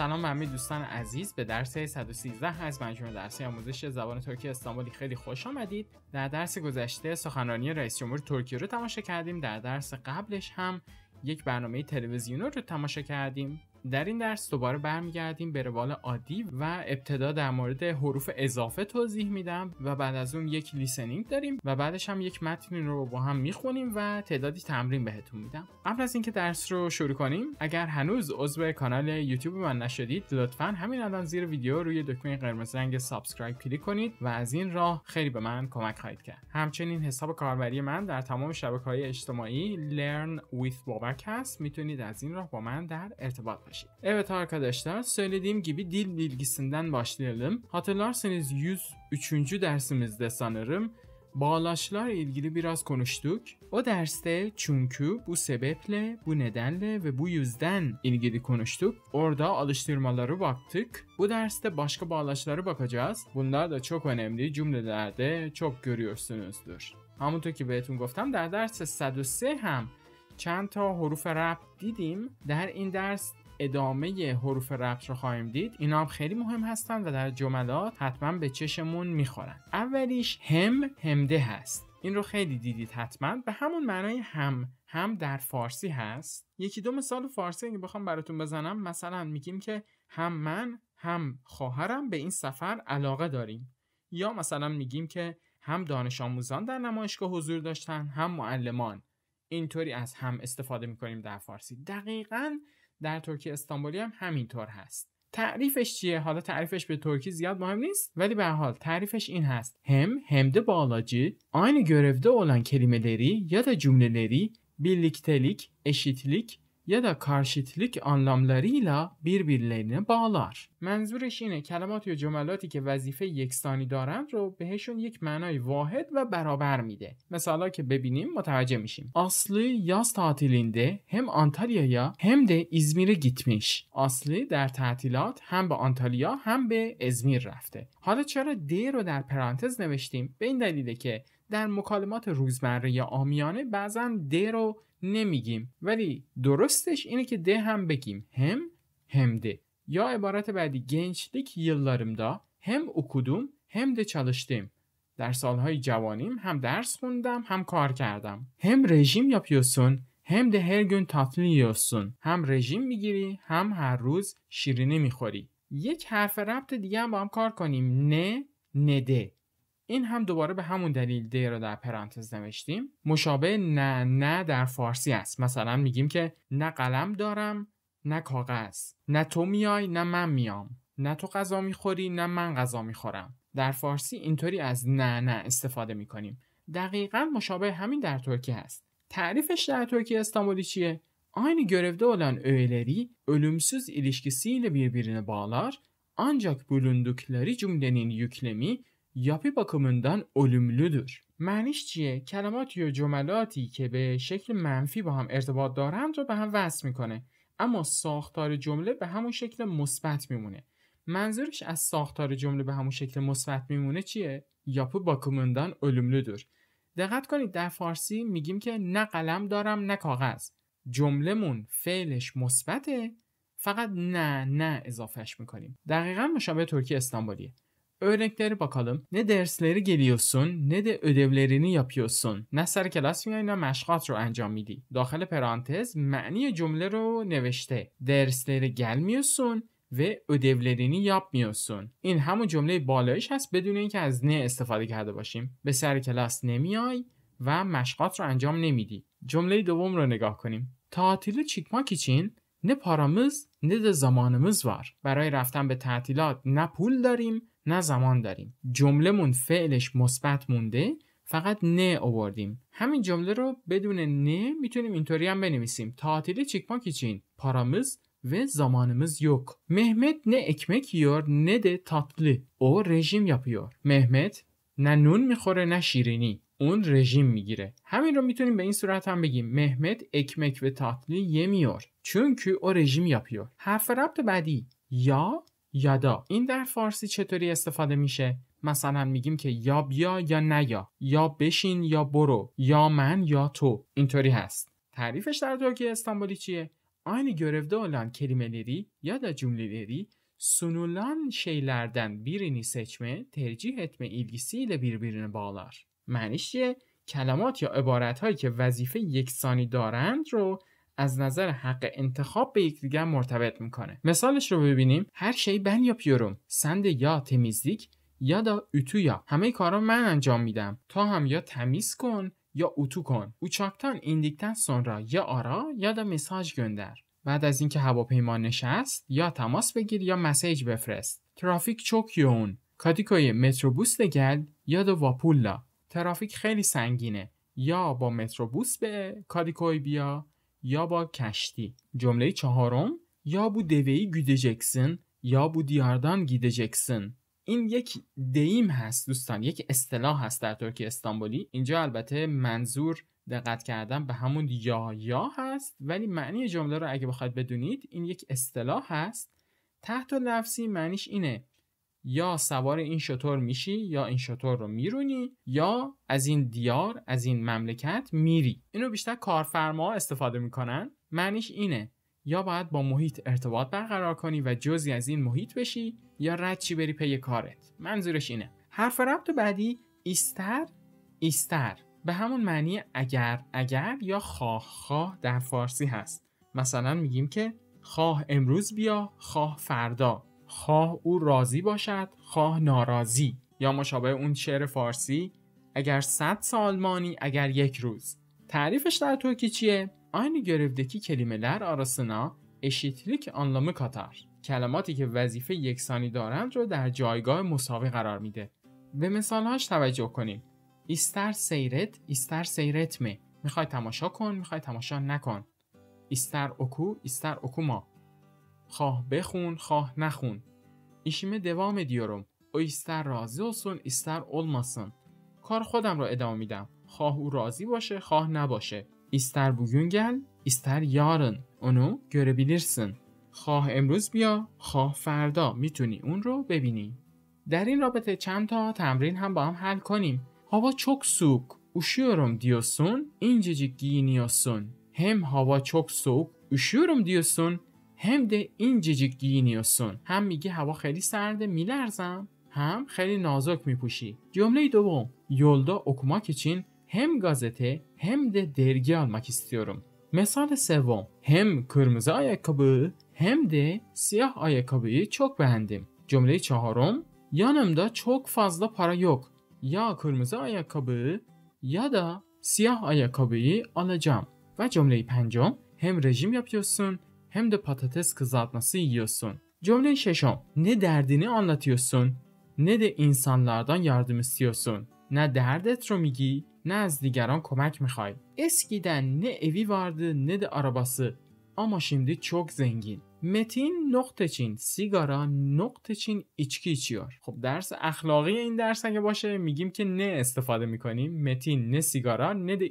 سلام به دوستان عزیز به درس 113 از مجموع درسی آموزش زبان ترکی استانبولی خیلی خوش آمدید در درس گذشته سخنرانی رئیس جمهور ترکیه رو تماشا کردیم در درس قبلش هم یک برنامه تلویزیونی رو تماشا کردیم در این درس دوباره برمیگردیم به روال عادی و ابتدا در مورد حروف اضافه توضیح میدم و بعد از اون یک لیسنینگ داریم و بعدش هم یک متنی رو با هم میخونیم و تعدادی تمرین بهتون میدم قبل از اینکه درس رو شروع کنیم اگر هنوز عضو کانال یوتیوب من نشدید لطفا همین الان زیر ویدیو روی دکمه قرمز رنگ سابسکرایب کلیک کنید و از این راه خیلی به من کمک خواهید کرد همچنین حساب کاربری من در تمام شبکه‌های اجتماعی Learn with بابک هست میتونید از این راه با من در ارتباط teknoloji. Evet arkadaşlar söylediğim gibi dil bilgisinden başlayalım. Hatırlarsanız 103. dersimizde sanırım bağlaçlar ilgili biraz konuştuk. O derste çünkü bu sebeple, bu nedenle ve bu yüzden ilgili konuştuk. Orada alıştırmaları baktık. Bu derste başka bağlaçları bakacağız. Bunlar da çok önemli cümlelerde çok görüyorsunuzdur. همونطور که بهتون گفتم در درس 103 هم چند تا حروف ربط دیدیم در این درس ادامه حروف ربط رو خواهیم دید اینا هم خیلی مهم هستن و در جملات حتما به چشمون میخورن اولیش هم همده هست این رو خیلی دیدید حتما به همون معنای هم هم در فارسی هست یکی دو مثال فارسی اگه بخوام براتون بزنم مثلا میگیم که هم من هم خواهرم به این سفر علاقه داریم یا مثلا میگیم که هم دانش آموزان در نمایشگاه حضور داشتن هم معلمان اینطوری از هم استفاده میکنیم در فارسی دقیقا در ترکیه استانبولی هم همینطور هست تعریفش چیه حالا تعریفش به ترکی زیاد مهم نیست ولی به حال تعریفش این هست هم hemde bağlacı aynı görevde olan یا یا da لری بیلیکتلیک eşitlik یا da karşıtlık بیر لینه بالار منظورش اینه کلمات یا جملاتی که وظیفه یکسانی دارند رو بهشون یک معنای واحد و برابر میده. مثلا که ببینیم متوجه میشیم. یاست yaz هم آنتاریا یا هم ده گیت گیتمیش اصلی در تعطیلات هم به آنتالیا هم به ازمیر رفته. حالا چرا د رو در پرانتز نوشتیم؟ به این دلیله که در مکالمات روزمره یا آمیانه بعضا رو نمیگیم ولی درستش اینه که ده هم بگیم هم همده یا عبارت بعدی یلارم دا هم اکودوم هم ده چلشتیم در سالهای جوانیم هم درس خوندم هم کار کردم. هم رژیم پیوسون هم ده هر گون یوسون هم رژیم میگیری هم هر روز شیرینی میخوری. یک حرف ربط دیگه هم با هم کار کنیم نه نده این هم دوباره به همون دلیل دی رو در پرانتز نوشتیم مشابه نه نه در فارسی است مثلا میگیم که نه قلم دارم نه کاغذ نه تو میای نه من میام نه تو غذا میخوری نه من غذا میخورم در فارسی اینطوری از نه نه استفاده میکنیم دقیقا مشابه همین در ترکیه هست تعریفش در ترکیه استانبولی چیه آینی گرفته olan öğeleri ölümsüz ilişkisiyle birbirine بالار آنجاک bulundukları cümlenin yüklemi yapı bakımından دور معنیش چیه؟ کلمات یا جملاتی که به شکل منفی با هم ارتباط دارند رو به هم وصل میکنه اما ساختار جمله به همون شکل مثبت میمونه منظورش از ساختار جمله به همون شکل مثبت میمونه چیه؟ یاپو باکومندان دور دقت کنید در فارسی میگیم که نه قلم دارم نه کاغذ جملهمون فعلش مثبته فقط نه نه اضافهش میکنیم دقیقا مشابه ترکی استانبولیه Örneklere bakalım. Ne dersleri geliyorsun نه ده ödevlerini yapıyorsun. نه سر کلاس میای نه مشقات رو انجام میدی. داخل پرانتز معنی جمله رو نوشته. درسleri gelmiyorsun و ödevlerini yapmıyorsun. این همون جمله بالایش هست بدون اینکه از نه استفاده کرده باشیم. به سر کلاس نمیای و مشقات رو انجام نمیدی. جمله دوم رو نگاه کنیم. تعطیل چیکماک için نه نه ده برای رفتن به تعطیلات نه داریم نه زمان داریم جملهمون فعلش مثبت مونده فقط نه آوردیم همین جمله رو بدون نه میتونیم اینطوری هم بنویسیم تعطیلی چیکما چین پارامز و زمانمز یک محمد نه اکمک یور نه ده تاتلی. او رژیم yapıyor. محمد نه نون میخوره نه شیرینی. اون رژیم میگیره. همین رو میتونیم به این صورت هم بگیم. محمد اکمک و تاتلی یمیور. چونکه او رژیم یاپیور. حرف ربط بعدی یا یادا این در فارسی چطوری استفاده میشه مثلا میگیم که یا بیا یا نیا یا بشین یا برو یا من یا تو اینطوری هست تعریفش در ترکیه استانبولی چیه آنی görevde olan جمله لیری، سنولان شیلردن بیرینی سچمه ترجیح seçme, ایلگیسی etme بیر بیرین بالار. معنیش چیه؟ کلمات یا عبارت هایی که وظیفه یکسانی دارند رو از نظر حق انتخاب به یکدیگر مرتبط میکنه مثالش رو ببینیم هر شی بن یا پیوروم سند یا تمیزیک یا دا اتو یا همه کارا من انجام میدم تا هم یا تمیز کن یا اتو کن اوچاکتان ایندیکتن را یا آرا یا دا مساج گندر بعد از اینکه هواپیما نشست یا تماس بگیر یا مسیج بفرست ترافیک چوک یون کاتیکوی متروبوس دگل یا دا واپولا ترافیک خیلی سنگینه یا با متروبوس به کادیکوی بیا یا با کشتی جمله چهارم یا بو دوهی گیدجکسن یا بو دیاردان گیدجکسن این یک دیم هست دوستان یک اصطلاح هست در ترکیه استانبولی اینجا البته منظور دقت کردم به همون یا یا هست ولی معنی جمله رو اگه بخواید بدونید این یک اصطلاح هست تحت لفظی معنیش اینه یا سوار این شطور میشی یا این شطور رو میرونی یا از این دیار از این مملکت میری اینو بیشتر کارفرما استفاده میکنن معنیش اینه یا باید با محیط ارتباط برقرار کنی و جزی از این محیط بشی یا ردچی بری پی کارت منظورش اینه حرف ربط بعدی ایستر ایستر به همون معنی اگر اگر یا خواه خواه در فارسی هست مثلا میگیم که خواه امروز بیا خواه فردا خواه او راضی باشد خواه ناراضی یا مشابه اون شعر فارسی اگر صد مانی، اگر یک روز تعریفش در ترکی چیه گرفدکی کلمه لر آرسنا اشیتلیک آنلامه کاتر کلماتی که وظیفه یکسانی دارند رو در جایگاه مساوی قرار میده. به مثالهاش توجه کنیم. ایستر سیرت، ایستر سیرت میخوای تماشا کن، میخوای تماشا نکن. ایستر اکو، ایستر اکوما. خواه بخون خواه نخون. ایشیمه دوام او ایستر راضی رازی ایستر ایستر olmasın. کار خودم را ادامه میدم. خواه او راضی باشه, خواه نباشه. ایستر bugün ایستر یارن اونو گربیلیرسن خواه امروز بیا خواه فردا میتونی اون رو ببینی در این رابطه چند تا تمرین هم با هم حل کنیم هوا چوک سوک اوشیورم دیوسون اینجیجی گینیوسون هم هوا چوک سوک اوشیورم دیوسون هم ده اینجیجیک گینیوسون هم میگه هوا خیلی سرده میلرزم هم خیلی نازک میپوشی جمله دوم یولدا اوکوماک چین هم گازته هم ده درگی almak istiyorum مثال سوم هم کırmızı ayakkabı هم de siyah ayakkabıyı çok beğendim جمله چهارم yanımda çok fazla para yok یا کırmızı ayakkabı ya da siyah ayakkabıyı alacağım و جمله پنجم هم رژیم yapıyorsun همد de patates kızartması yiyorsun. Cümle şeşom. نه derdini anlatıyorsun ne de insanlardan نه دردت رو میگی نه از دیگران کمک میخوای اسکیدن نه اوی vardı نه de اما ama şimdi çok zengin متین نقطه چین سیگارا نقطه چین ایچکی خب درس اخلاقی این درس اگه باشه میگیم که نه استفاده میکنیم متین نه سیگارا نه ده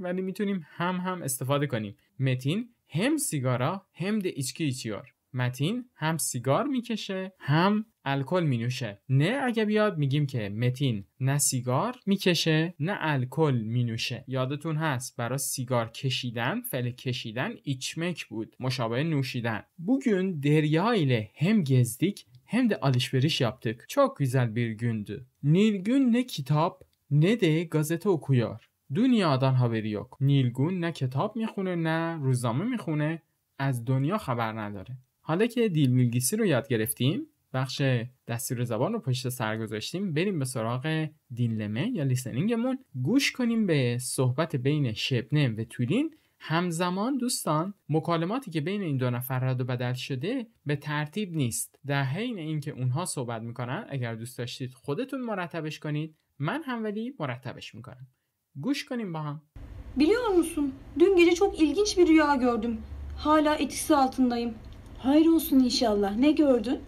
ولی میتونیم هم هم استفاده کنیم متین هم سیگارا هم ده ایچکی ایچیار متین هم سیگار میکشه هم الکل می نوشه نه اگه بیاد میگیم که متین نه سیگار میکشه نه الکل می نوشه یادتون هست برای سیگار کشیدن فعل کشیدن ایچمک بود مشابه نوشیدن bugün derya هم هم هم هم de alışveriş yaptık. Çok güzel bir gündü. نه ne کتاب، ne de gazete ها haberi یک نیلگون نه کتاب میخونه نه روزنامه میخونه از دنیا خبر نداره. حالا که دیل میلگیسی رو یاد گرفتیم بخش دستور زبان رو پشت سر گذاشتیم بریم به سراغ دینلمه یا لیسنینگمون گوش کنیم به صحبت بین شبنه و تولین همزمان دوستان مکالماتی که بین این دو نفر رد و بدل شده به ترتیب نیست در حین اینکه اونها صحبت میکنن اگر دوست داشتید خودتون مرتبش کنید من هم ولی مرتبش میکنم گوش کنیم Biliyor musun? Dün gece çok ilginç bir rüya gördüm. Hala etkisi altındayım. Hayır olsun inşallah. Ne gördün?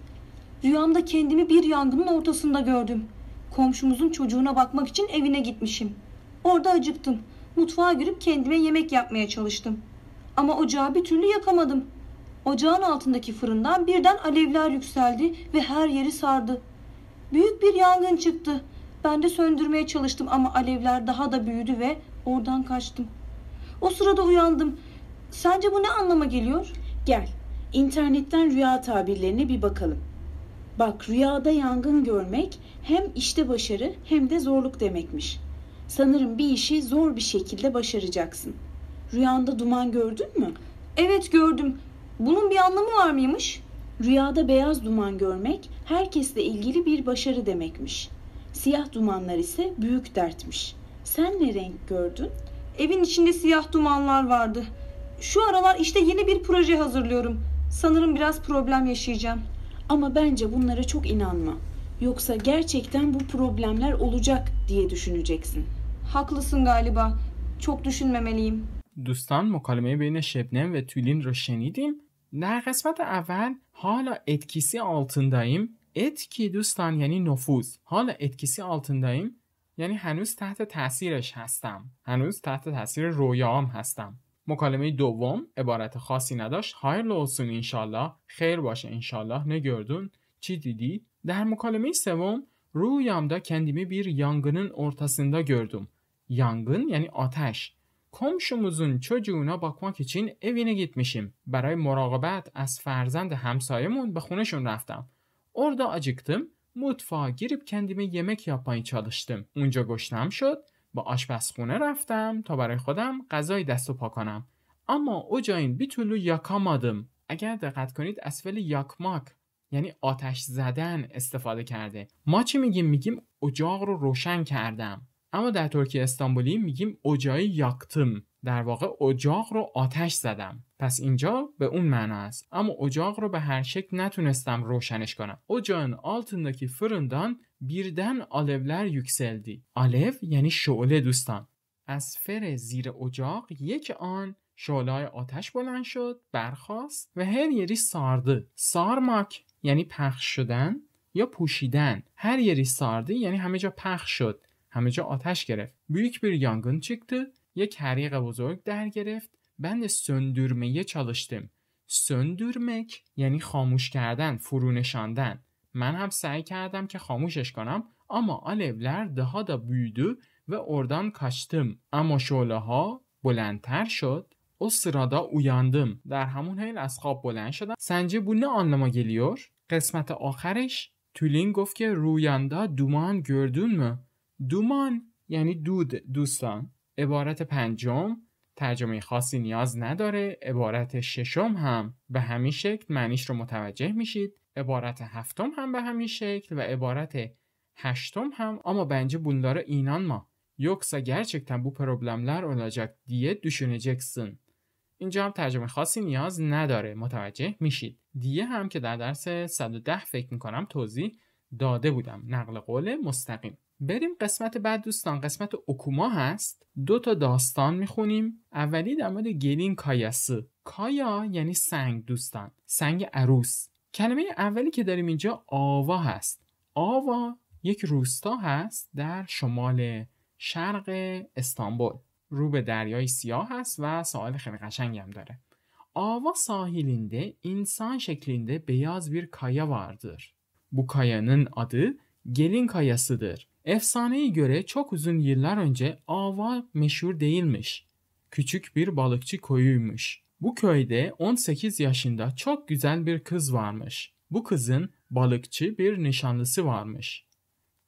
Rüyamda kendimi bir yangının ortasında gördüm. Komşumuzun çocuğuna bakmak için evine gitmişim. Orada acıktım. Mutfağa girip kendime yemek yapmaya çalıştım. Ama ocağı bir türlü yakamadım. Ocağın altındaki fırından birden alevler yükseldi ve her yeri sardı. Büyük bir yangın çıktı. Ben de söndürmeye çalıştım ama alevler daha da büyüdü ve oradan kaçtım. O sırada uyandım. Sence bu ne anlama geliyor? Gel, internetten rüya tabirlerine bir bakalım. Bak rüyada yangın görmek hem işte başarı hem de zorluk demekmiş. Sanırım bir işi zor bir şekilde başaracaksın. Rüyanda duman gördün mü? Evet gördüm. Bunun bir anlamı var mıymış? Rüyada beyaz duman görmek herkesle ilgili bir başarı demekmiş. Siyah dumanlar ise büyük dertmiş. Sen ne renk gördün? Evin içinde siyah dumanlar vardı. Şu aralar işte yeni bir proje hazırlıyorum. Sanırım biraz problem yaşayacağım. Ama bence bunlara çok inanma. Yoksa gerçekten bu problemler olacak diye düşüneceksin. Haklısın galiba. Çok düşünmemeliyim. دوستان مکالمه بین شبنم و تولین رو شنیدیم در قسمت اول حالا اتکیسی آلتنداییم اتکی دوستان یعنی نفوذ حالا اتکیسی آلتندایم یعنی هنوز تحت تاثیرش هستم هنوز تحت تاثیر رویام هستم مکالمه دوم عبارت خاصی نداشت های لوسون انشالله خیر باشه انشالله نگردون چی دیدی در مکالمه سوم دا کندیمی بیر یانگنن اورتاسیندا گردم یانگن یعنی آتش با çocuğuna چین اوینه گیت میشیم برای مراقبت از فرزند همسایمون به خونشون رفتم Orada acıktım. مطفا گریب کندیمه یمک یاپایی چالشتم اونجا گشتم شد با آشپزخونه رفتم تا برای خودم غذای دست و پا کنم اما اوجاین بیتولو یاکامادم اگر دقت کنید اسفل یاکماک یعنی آتش زدن استفاده کرده ما چی میگیم میگیم اجاق رو روشن کردم اما در ترکیه استانبولی میگیم اوجایی یاکتم در واقع اجاق رو آتش زدم پس اینجا به اون معنا است اما اجاق رو به هر شکل نتونستم روشنش کنم اوجان altındaki فروندان بیردن آلولر yükseldi آلو یعنی شعله دوستان از فر زیر اجاق یک آن شعلای آتش بلند شد برخاست و هر یری سارده سارماک یعنی پخش شدن یا پوشیدن هر یری سارده یعنی همه جا پخش شد همه جا آتش گرفت بیک بیر یانگون çıktı یک حریق بزرگ در گرفت ben de söndürmeye çalıştım. Söndürmek یعنی خاموش کردن، فرونشاندن. من هم سعی کردم که خاموشش کنم اما alevler daha da büyüdü و oradan kaçtım. اما شعله ها بلندتر شد. O sırada uyandım. در همون حیل از خواب بلند شدم. سنجه bu ne anlama geliyor? قسمت آخرش تولین گفت که رویاندا دومان گردون دومان یعنی دود دوستان. عبارت پنجم ترجمه خاصی نیاز نداره عبارت ششم هم به همین شکل معنیش رو متوجه میشید عبارت هفتم هم به همین شکل و عبارت هشتم هم اما اینان ما یوکسا گرچکتن yoksa gerçekten bu problemler دیه دوشونه جکسن اینجا هم ترجمه خاصی نیاز نداره متوجه میشید دیه هم که در درس 110 فکر میکنم توضیح داده بودم نقل قول مستقیم بریم قسمت بعد دوستان قسمت اوکوما هست دو تا داستان میخونیم اولی در مورد گلین کایاسو کایا یعنی سنگ دوستان سنگ عروس کلمه اولی که داریم اینجا آوا هست آوا یک روستا هست در شمال شرق استانبول رو به دریای سیاه هست و سوال خیلی قشنگی هم داره آوا انسان شکلینده شکلینده beyaz bir kaya بو کایانن kayanın گلین Gelin kayasıdır. Efsaneye göre çok uzun yıllar önce Ava meşhur değilmiş. Küçük bir balıkçı koyuymuş. Bu köyde 18 yaşında çok güzel bir kız varmış. Bu kızın balıkçı bir nişanlısı varmış.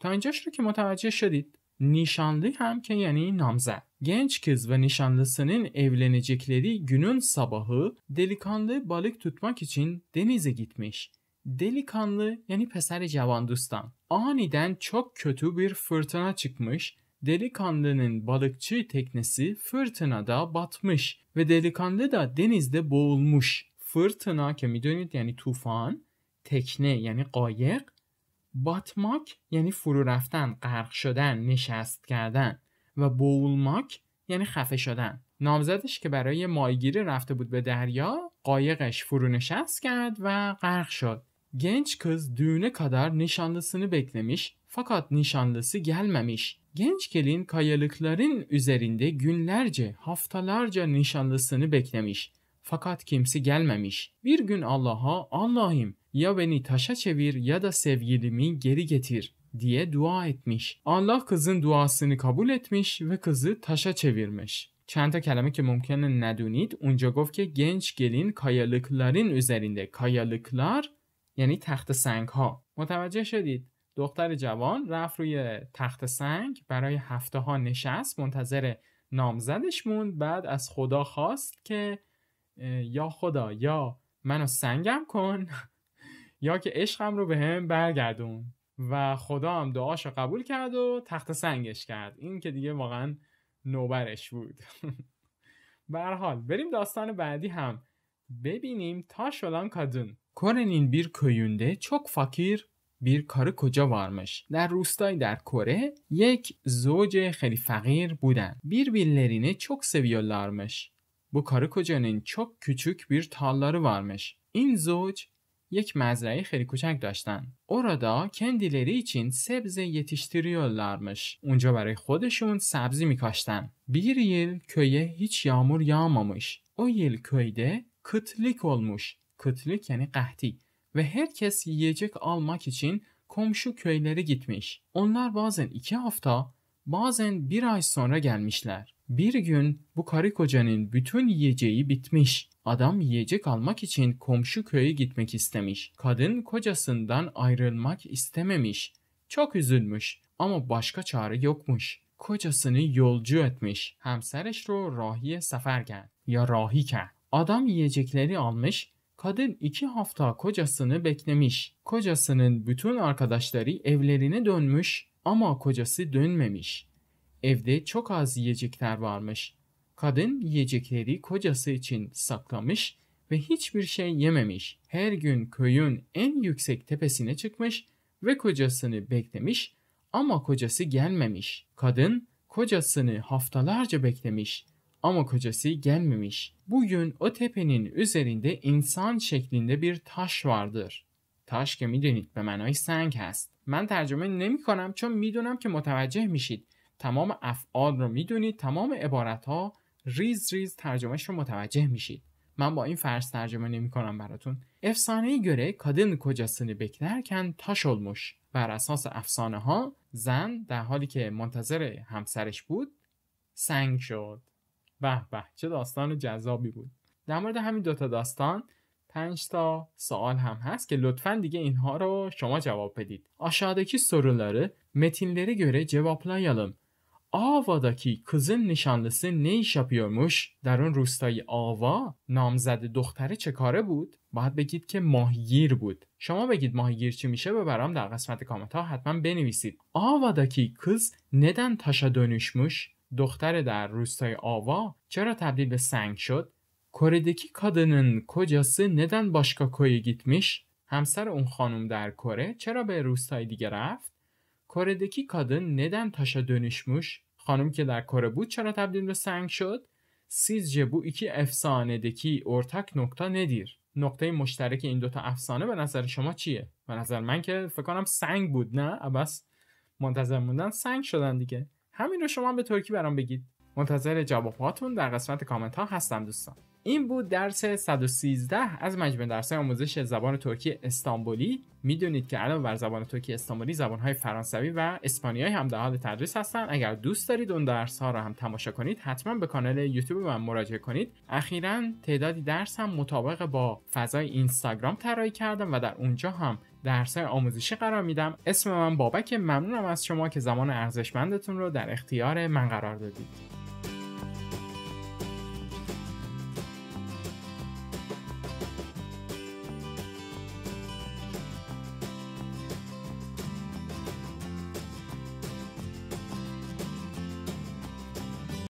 تا اینجاش رو متوجه شدید nişanlı hem ke yani Namza. Genç kız ve nişanlısının evlenecekleri günün sabahı delikanlı balık tutmak için denize gitmiş. Delikanlı yani peseri cavan آنیدن چوک کتو بیر فرتنه چکمش. دلی کانده تکنسی فرتنه دا باتمش و دلی کانده دا دنیزده بولمش. فرتنه که میدونید یعنی توفان تکنه یعنی قایق باتماک یعنی فرو رفتن، غرق شدن، نشست کردن و بولماک یعنی خفه شدن. نامزدش که برای مایگیره رفته بود به دریا قایقش فرو نشست کرد و غرق شد. Genç kız düğüne kadar nişanlısını beklemiş fakat nişanlısı gelmemiş. Genç gelin kayalıkların üzerinde günlerce, haftalarca nişanlısını beklemiş. Fakat kimse gelmemiş. Bir gün Allah'a Allah'ım ya beni taşa çevir ya da sevgilimi geri getir diye dua etmiş. Allah kızın duasını kabul etmiş ve kızı taşa çevirmiş. Çanta kelime ki mümkün ممکنه ندونید اونجا genç gelin kayalıkların üzerinde kayalıklar. یعنی تخت سنگ ها متوجه شدید دختر جوان رفت روی تخت سنگ برای هفته ها نشست منتظر نامزدش موند بعد از خدا خواست که یا خدا یا منو سنگم کن یا که عشقم رو به هم برگردون و خدا هم دعاشو قبول کرد و تخت سنگش کرد این که دیگه واقعا نوبرش بود به حال بریم داستان بعدی هم ببینیم تا شلان کادون Kore'nin bir köyünde çok fakir bir karı koca varmış. در روستای در کره یک زوج خیلی فقیر بودن. Birbirlerini çok seviyorlarmış. Bu karı kocanın çok küçük bir tarları varmış. این زوج یک مزرعه خیلی küçük داشتن. Orada kendileri için sebze yetiştiriyorlarmış. Onca برای خودشون سبزی میکاشتن. Bir yıl köye hiç yağmur yağmamış. O yıl köyde kıtlık olmuş kıtlık yani kahti ve herkes yiyecek almak için komşu köylere gitmiş. Onlar bazen iki hafta, bazen bir ay sonra gelmişler. Bir gün bu karı kocanın bütün yiyeceği bitmiş. Adam yiyecek almak için komşu köye gitmek istemiş. Kadın kocasından ayrılmak istememiş. Çok üzülmüş ama başka çare yokmuş. Kocasını yolcu etmiş. Hemserş رو seferken ya rahike. Adam yiyecekleri almış Kadın iki hafta kocasını beklemiş. Kocasının bütün arkadaşları evlerine dönmüş ama kocası dönmemiş. Evde çok az yiyecekler varmış. Kadın yiyecekleri kocası için saklamış ve hiçbir şey yememiş. Her gün köyün en yüksek tepesine çıkmış ve kocasını beklemiş ama kocası gelmemiş. Kadın kocasını haftalarca beklemiş ama kocası gelmemiş. Bugün o tepenin üzerinde insan şeklinde bir taş vardır. تاش که میدونید به معنای سنگ هست من ترجمه نمی کنم چون میدونم که متوجه میشید تمام افعال رو میدونید تمام عبارت ها ریز ریز ترجمهش رو متوجه میشید من با این فرض ترجمه نمی کنم براتون. ای گره کادن کجاسنی بکنرکن تاش olmuş. بر اساس افسانه ها زن در حالی که منتظر همسرش بود سنگ شد. به به چه داستان جذابی بود در مورد همین دوتا داستان پنج تا سوال هم هست که لطفا دیگه اینها رو شما جواب بدید آشادکی سرولاره متینلری گره جواب لایالم kızın nişanlısı ne iş yapıyormuş? در اون روستای آوا نامزد دختره چه کاره بود؟ باید بگید که ماهیگیر بود. شما بگید ماهیگیر چی میشه به برام در قسمت کامنت ها حتما بنویسید. آواداکی kız neden تاشا dönüşmüş? دختر در روستای آوا چرا تبدیل به سنگ شد؟ کوردکی کادنن کجاسه ندن باشکا کویگیت میش؟ همسر اون خانم در کره چرا به روستای دیگه رفت؟ کوردکی کادن ندن تاشا دونشموش خانم که در کره بود چرا تبدیل به سنگ شد؟ سیز جبو ایکی افسانه دکی ارتک نکتا ندیر نقطه مشترک این دوتا افسانه به نظر شما چیه؟ به نظر من که فکر کنم سنگ بود نه؟ عبس منتظر موندن سنگ شدن دیگه همین رو شما به ترکی برام بگید منتظر جواب در قسمت کامنت ها هستم دوستان این بود درس 113 از مجموع درس آموزش زبان ترکی استانبولی میدونید که علاوه بر زبان ترکی استانبولی زبان های فرانسوی و اسپانیایی هم در حال تدریس هستن اگر دوست دارید اون درس ها را هم تماشا کنید حتما به کانال یوتیوب من مراجعه کنید اخیرا تعدادی درس هم مطابق با فضای اینستاگرام طراحی کردم و در اونجا هم در آموزشی قرار میدم اسم من بابک ممنونم از شما که زمان ارزشمندتون رو در اختیار من قرار دادید